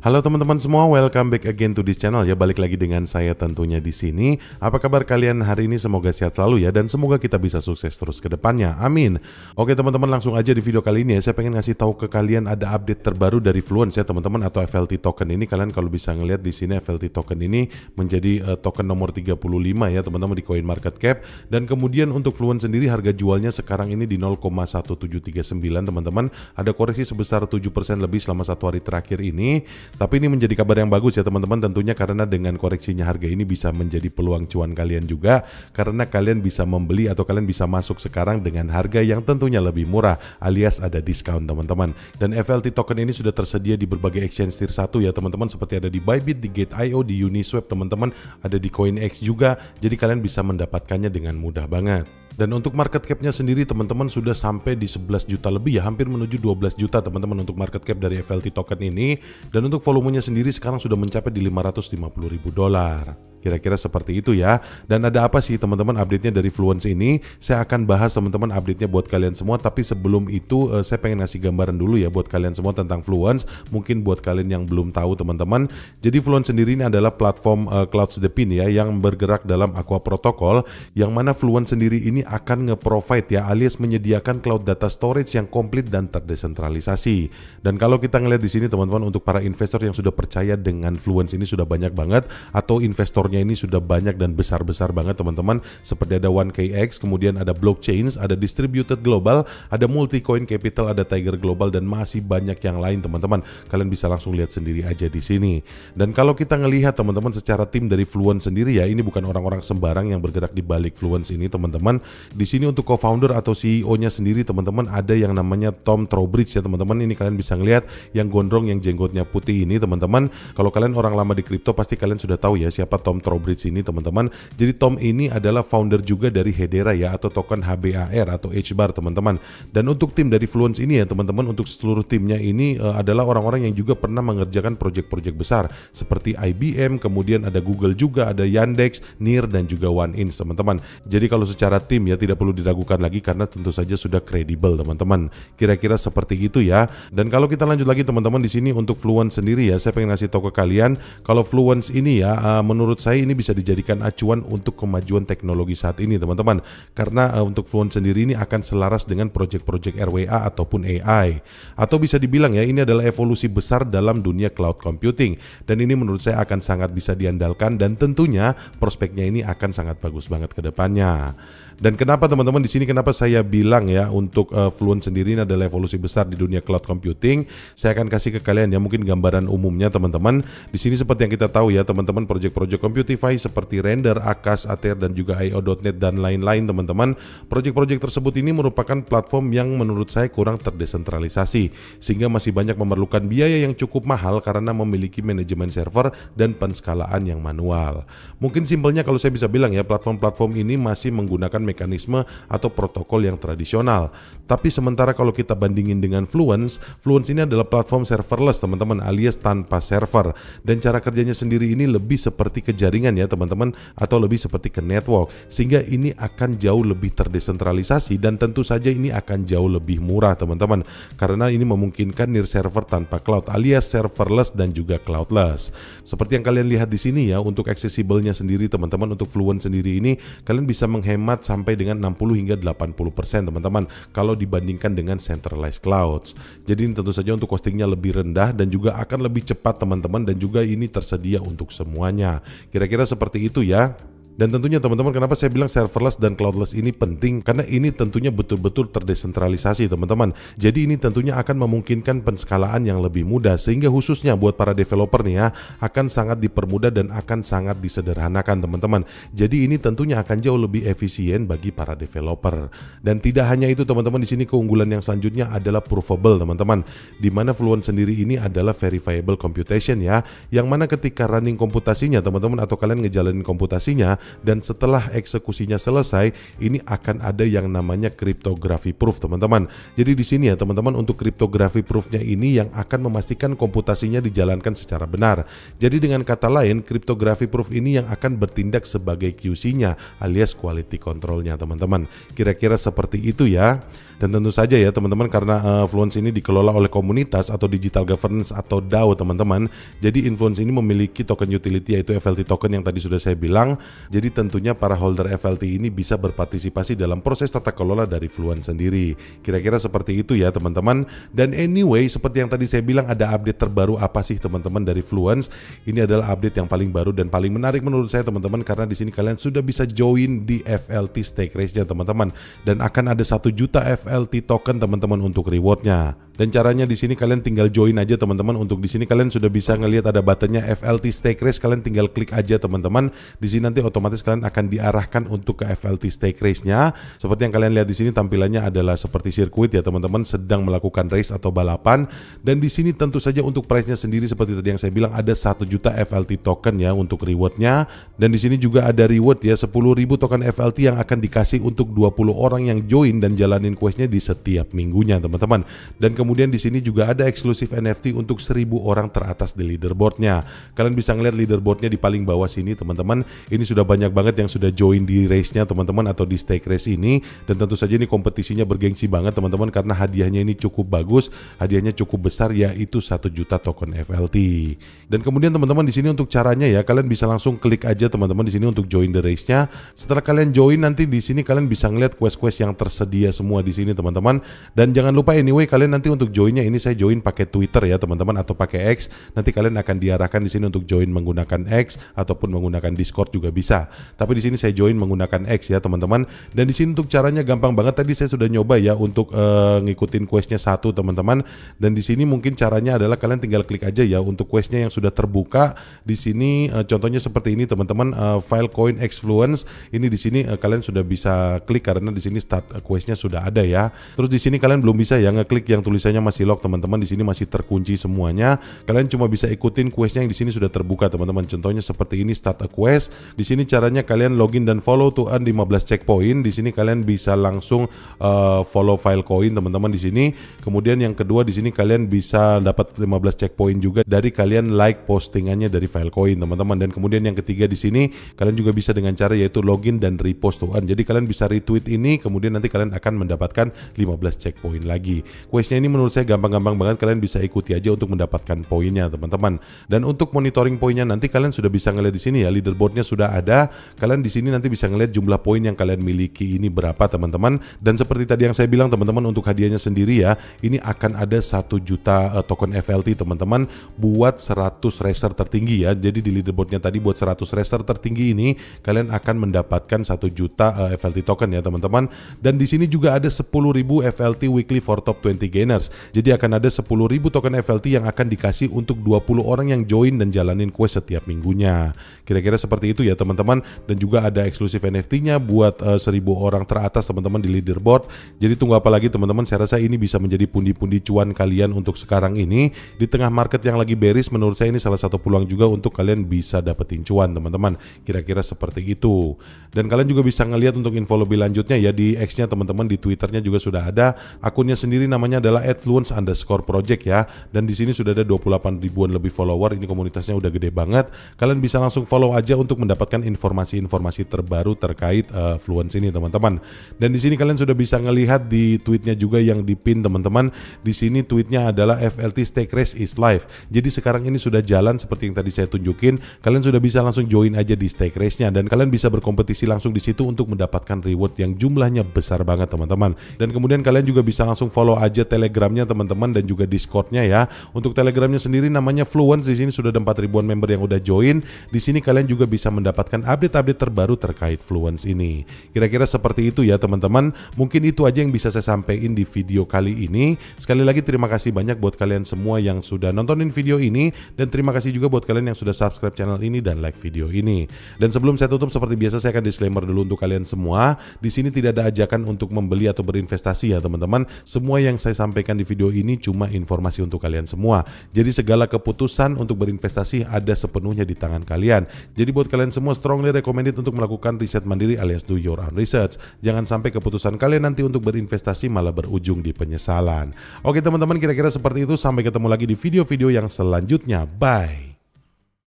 Halo teman-teman semua, welcome back again to this channel ya. Balik lagi dengan saya tentunya di sini. Apa kabar kalian hari ini? Semoga sehat selalu ya dan semoga kita bisa sukses terus ke depannya. Amin. Oke teman-teman, langsung aja di video kali ini ya. Saya pengen ngasih tahu ke kalian ada update terbaru dari Fluence ya teman-teman atau FLT token ini. Kalian kalau bisa ngelihat di sini FLT token ini menjadi uh, token nomor 35 ya teman-teman di Coin Market Cap dan kemudian untuk Fluence sendiri harga jualnya sekarang ini di 0,1739 teman-teman. Ada koreksi sebesar 7% lebih selama satu hari terakhir ini tapi ini menjadi kabar yang bagus ya teman-teman tentunya karena dengan koreksinya harga ini bisa menjadi peluang cuan kalian juga karena kalian bisa membeli atau kalian bisa masuk sekarang dengan harga yang tentunya lebih murah alias ada diskon teman-teman. Dan FLT token ini sudah tersedia di berbagai exchange tier 1 ya teman-teman seperti ada di Bybit, di Gate.io, di Uniswap teman-teman, ada di CoinX juga. Jadi kalian bisa mendapatkannya dengan mudah banget. Dan untuk market cap-nya sendiri teman-teman sudah sampai di 11 juta lebih ya, hampir menuju 12 juta teman-teman untuk market cap dari FLT token ini. Dan untuk volumenya sendiri sekarang sudah mencapai di 550 ribu dolar. Kira-kira seperti itu ya. Dan ada apa sih teman-teman update-nya dari Fluence ini? Saya akan bahas teman-teman update-nya buat kalian semua. Tapi sebelum itu eh, saya pengen ngasih gambaran dulu ya buat kalian semua tentang Fluence. Mungkin buat kalian yang belum tahu teman-teman. Jadi Fluence sendiri ini adalah platform uh, Clouds the Pin ya yang bergerak dalam Aqua Protocol. Yang mana Fluence sendiri ini akan nge-provide ya alias menyediakan cloud data storage yang komplit dan terdesentralisasi. Dan kalau kita ngelihat di sini teman-teman untuk para investor yang sudah percaya dengan Fluence ini sudah banyak banget atau investor motornya ini sudah banyak dan besar-besar banget teman-teman seperti ada 1KX, kemudian ada blockchain, ada distributed global, ada multi coin capital, ada Tiger Global dan masih banyak yang lain teman-teman. Kalian bisa langsung lihat sendiri aja di sini. Dan kalau kita ngelihat teman-teman secara tim dari Fluence sendiri ya, ini bukan orang-orang sembarang yang bergerak di balik Fluence ini teman-teman. Di sini untuk co-founder atau CEO-nya sendiri teman-teman ada yang namanya Tom Trowbridge ya teman-teman. Ini kalian bisa ngelihat yang gondrong yang jenggotnya putih ini teman-teman. Kalau kalian orang lama di kripto pasti kalian sudah tahu ya siapa Tom Trowbridge ini teman-teman. Jadi Tom ini adalah founder juga dari Hedera ya atau token HBAR atau HBAR teman-teman. Dan untuk tim dari Fluence ini ya teman-teman untuk seluruh timnya ini uh, adalah orang-orang yang juga pernah mengerjakan proyek-proyek besar seperti IBM, kemudian ada Google juga, ada Yandex, Near dan juga OneInch teman-teman. Jadi kalau secara tim ya tidak perlu diragukan lagi karena tentu saja sudah kredibel teman-teman. Kira-kira seperti itu ya. Dan kalau kita lanjut lagi teman-teman di sini untuk Fluence sendiri ya saya pengen ngasih tahu ke kalian kalau Fluence ini ya eh, menurut saya saya ini bisa dijadikan acuan untuk kemajuan teknologi saat ini teman-teman karena uh, untuk Fluent sendiri ini akan selaras dengan project-project RWA ataupun AI atau bisa dibilang ya ini adalah evolusi besar dalam dunia cloud computing dan ini menurut saya akan sangat bisa diandalkan dan tentunya prospeknya ini akan sangat bagus banget ke depannya. Dan kenapa teman-teman di sini kenapa saya bilang ya untuk uh, eh, Fluent sendiri ini adalah evolusi besar di dunia cloud computing. Saya akan kasih ke kalian ya mungkin gambaran umumnya teman-teman. Di sini seperti yang kita tahu ya teman-teman project-project computing Beautify seperti Render, Akas, Ater, dan juga IO.NET dan lain-lain teman-teman. Proyek-proyek tersebut ini merupakan platform yang menurut saya kurang terdesentralisasi sehingga masih banyak memerlukan biaya yang cukup mahal karena memiliki manajemen server dan penskalaan yang manual. Mungkin simpelnya kalau saya bisa bilang ya platform-platform ini masih menggunakan mekanisme atau protokol yang tradisional. Tapi sementara kalau kita bandingin dengan Fluence, Fluence ini adalah platform serverless teman-teman alias tanpa server dan cara kerjanya sendiri ini lebih seperti kejadian jaringan ya teman-teman atau lebih seperti ke network sehingga ini akan jauh lebih terdesentralisasi dan tentu saja ini akan jauh lebih murah teman-teman karena ini memungkinkan near server tanpa cloud alias serverless dan juga cloudless. Seperti yang kalian lihat di sini ya untuk accessible-nya sendiri teman-teman untuk Fluent sendiri ini kalian bisa menghemat sampai dengan 60 hingga 80% teman-teman kalau dibandingkan dengan centralized clouds. Jadi ini tentu saja untuk costingnya lebih rendah dan juga akan lebih cepat teman-teman dan juga ini tersedia untuk semuanya. Kita Kira-kira seperti itu ya. Dan tentunya teman-teman kenapa saya bilang serverless dan cloudless ini penting karena ini tentunya betul-betul terdesentralisasi teman-teman. Jadi ini tentunya akan memungkinkan penskalaan yang lebih mudah sehingga khususnya buat para developer nih ya akan sangat dipermudah dan akan sangat disederhanakan teman-teman. Jadi ini tentunya akan jauh lebih efisien bagi para developer. Dan tidak hanya itu teman-teman di sini keunggulan yang selanjutnya adalah provable teman-teman. Di mana Fluent sendiri ini adalah verifiable computation ya yang mana ketika running komputasinya teman-teman atau kalian ngejalanin komputasinya dan setelah eksekusinya selesai ini akan ada yang namanya kriptografi proof teman-teman. Jadi di sini ya teman-teman untuk cryptography proofnya ini yang akan memastikan komputasinya dijalankan secara benar. Jadi dengan kata lain kriptografi proof ini yang akan bertindak sebagai QC-nya alias quality controlnya teman-teman. Kira-kira seperti itu ya. Dan tentu saja ya teman-teman karena uh, eh, Fluence ini dikelola oleh komunitas atau digital governance atau DAO teman-teman. Jadi Influence ini memiliki token utility yaitu FLT token yang tadi sudah saya bilang. Jadi tentunya para holder FLT ini bisa berpartisipasi dalam proses tata kelola dari Fluence sendiri. Kira-kira seperti itu ya teman-teman. Dan anyway seperti yang tadi saya bilang ada update terbaru apa sih teman-teman dari Fluence? Ini adalah update yang paling baru dan paling menarik menurut saya teman-teman karena di sini kalian sudah bisa join di FLT stake race-nya teman-teman dan akan ada satu juta FLT FLT token teman-teman untuk rewardnya. Dan caranya di sini kalian tinggal join aja teman-teman. Untuk di sini kalian sudah bisa ngelihat ada buttonnya FLT Stake Race. Kalian tinggal klik aja teman-teman. Di sini nanti otomatis kalian akan diarahkan untuk ke FLT Stake Race-nya. Seperti yang kalian lihat di sini tampilannya adalah seperti sirkuit ya teman-teman sedang melakukan race atau balapan. Dan di sini tentu saja untuk price-nya sendiri seperti tadi yang saya bilang ada satu juta FLT token ya untuk reward-nya. Dan di sini juga ada reward ya ribu token FLT yang akan dikasih untuk 20 orang yang join dan jalanin quest-nya di setiap minggunya teman-teman. Dan kemudian Kemudian di sini juga ada eksklusif NFT untuk 1000 orang teratas di leaderboardnya. Kalian bisa ngeliat leaderboardnya di paling bawah sini teman-teman. Ini sudah banyak banget yang sudah join di race-nya teman-teman atau di stake race ini. Dan tentu saja ini kompetisinya bergengsi banget teman-teman karena hadiahnya ini cukup bagus. Hadiahnya cukup besar yaitu 1 juta token FLT. Dan kemudian teman-teman di sini untuk caranya ya kalian bisa langsung klik aja teman-teman di sini untuk join the race-nya. Setelah kalian join nanti di sini kalian bisa ngeliat quest-quest yang tersedia semua di sini teman-teman. Dan jangan lupa anyway kalian nanti untuk untuk joinnya ini saya join pakai Twitter ya teman-teman atau pakai X. Nanti kalian akan diarahkan di sini untuk join menggunakan X ataupun menggunakan Discord juga bisa. Tapi di sini saya join menggunakan X ya teman-teman. Dan di sini untuk caranya gampang banget. Tadi saya sudah nyoba ya untuk uh, ngikutin questnya satu teman-teman. Dan di sini mungkin caranya adalah kalian tinggal klik aja ya untuk questnya yang sudah terbuka. Di sini uh, contohnya seperti ini teman-teman uh, file coin Xfluence. Ini di sini uh, kalian sudah bisa klik karena di sini start questnya sudah ada ya. Terus di sini kalian belum bisa ya ngeklik yang tulis misalnya masih lock teman-teman di sini masih terkunci semuanya. Kalian cuma bisa ikutin questnya yang di sini sudah terbuka teman-teman. Contohnya seperti ini start a quest. Di sini caranya kalian login dan follow to earn 15 checkpoint. Di sini kalian bisa langsung uh, follow file coin teman-teman di sini. Kemudian yang kedua di sini kalian bisa dapat 15 checkpoint juga dari kalian like postingannya dari file coin teman-teman. Dan kemudian yang ketiga di sini kalian juga bisa dengan cara yaitu login dan repost to earn. Jadi kalian bisa retweet ini kemudian nanti kalian akan mendapatkan 15 checkpoint lagi. Questnya ini menurut saya gampang-gampang banget kalian bisa ikuti aja untuk mendapatkan poinnya teman-teman. Dan untuk monitoring poinnya nanti kalian sudah bisa ngeliat di sini ya leaderboardnya sudah ada. Kalian di sini nanti bisa ngeliat jumlah poin yang kalian miliki ini berapa teman-teman. Dan seperti tadi yang saya bilang teman-teman untuk hadiahnya sendiri ya ini akan ada satu juta uh, token FLT teman-teman buat 100 racer tertinggi ya. Jadi di leaderboardnya tadi buat 100 racer tertinggi ini kalian akan mendapatkan satu juta uh, eh, FLT token ya teman-teman. Dan di sini juga ada 10.000 FLT weekly for top 20 gainer jadi akan ada 10.000 token FLT yang akan dikasih untuk 20 orang yang join dan jalanin quest setiap minggunya. Kira-kira seperti itu ya teman-teman dan juga ada eksklusif NFT-nya buat uh, eh, 1.000 orang teratas teman-teman di leaderboard. Jadi tunggu apa lagi teman-teman? Saya rasa ini bisa menjadi pundi-pundi cuan kalian untuk sekarang ini di tengah market yang lagi beris. menurut saya ini salah satu peluang juga untuk kalian bisa dapetin cuan teman-teman. Kira-kira seperti itu. Dan kalian juga bisa ngelihat untuk info lebih lanjutnya ya di X-nya teman-teman di Twitternya juga sudah ada. Akunnya sendiri namanya adalah fluence underscore project ya. Dan di sini sudah ada 28 ribuan lebih follower. Ini komunitasnya udah gede banget. Kalian bisa langsung follow aja untuk mendapatkan informasi-informasi terbaru terkait uh, Fluence ini teman-teman. Dan di sini kalian sudah bisa ngelihat di tweetnya juga yang dipin teman-teman. Di sini tweetnya adalah FLT Stake Race is live. Jadi sekarang ini sudah jalan seperti yang tadi saya tunjukin. Kalian sudah bisa langsung join aja di Stake Race-nya dan kalian bisa berkompetisi langsung di situ untuk mendapatkan reward yang jumlahnya besar banget teman-teman. Dan kemudian kalian juga bisa langsung follow aja Telegram Telegramnya teman-teman dan juga Discordnya ya. Untuk Telegramnya sendiri namanya Fluence di sini sudah ada 4 ribuan member yang udah join. Di sini kalian juga bisa mendapatkan update-update terbaru terkait Fluence ini. Kira-kira seperti itu ya teman-teman. Mungkin itu aja yang bisa saya sampaikan di video kali ini. Sekali lagi terima kasih banyak buat kalian semua yang sudah nontonin video ini dan terima kasih juga buat kalian yang sudah subscribe channel ini dan like video ini. Dan sebelum saya tutup seperti biasa saya akan disclaimer dulu untuk kalian semua. Di sini tidak ada ajakan untuk membeli atau berinvestasi ya teman-teman. Semua yang saya sampaikan sampaikan di video ini cuma informasi untuk kalian semua. Jadi segala keputusan untuk berinvestasi ada sepenuhnya di tangan kalian. Jadi buat kalian semua strongly recommended untuk melakukan riset mandiri alias do your own research. Jangan sampai keputusan kalian nanti untuk berinvestasi malah berujung di penyesalan. Oke teman-teman kira-kira seperti itu sampai ketemu lagi di video-video yang selanjutnya. Bye.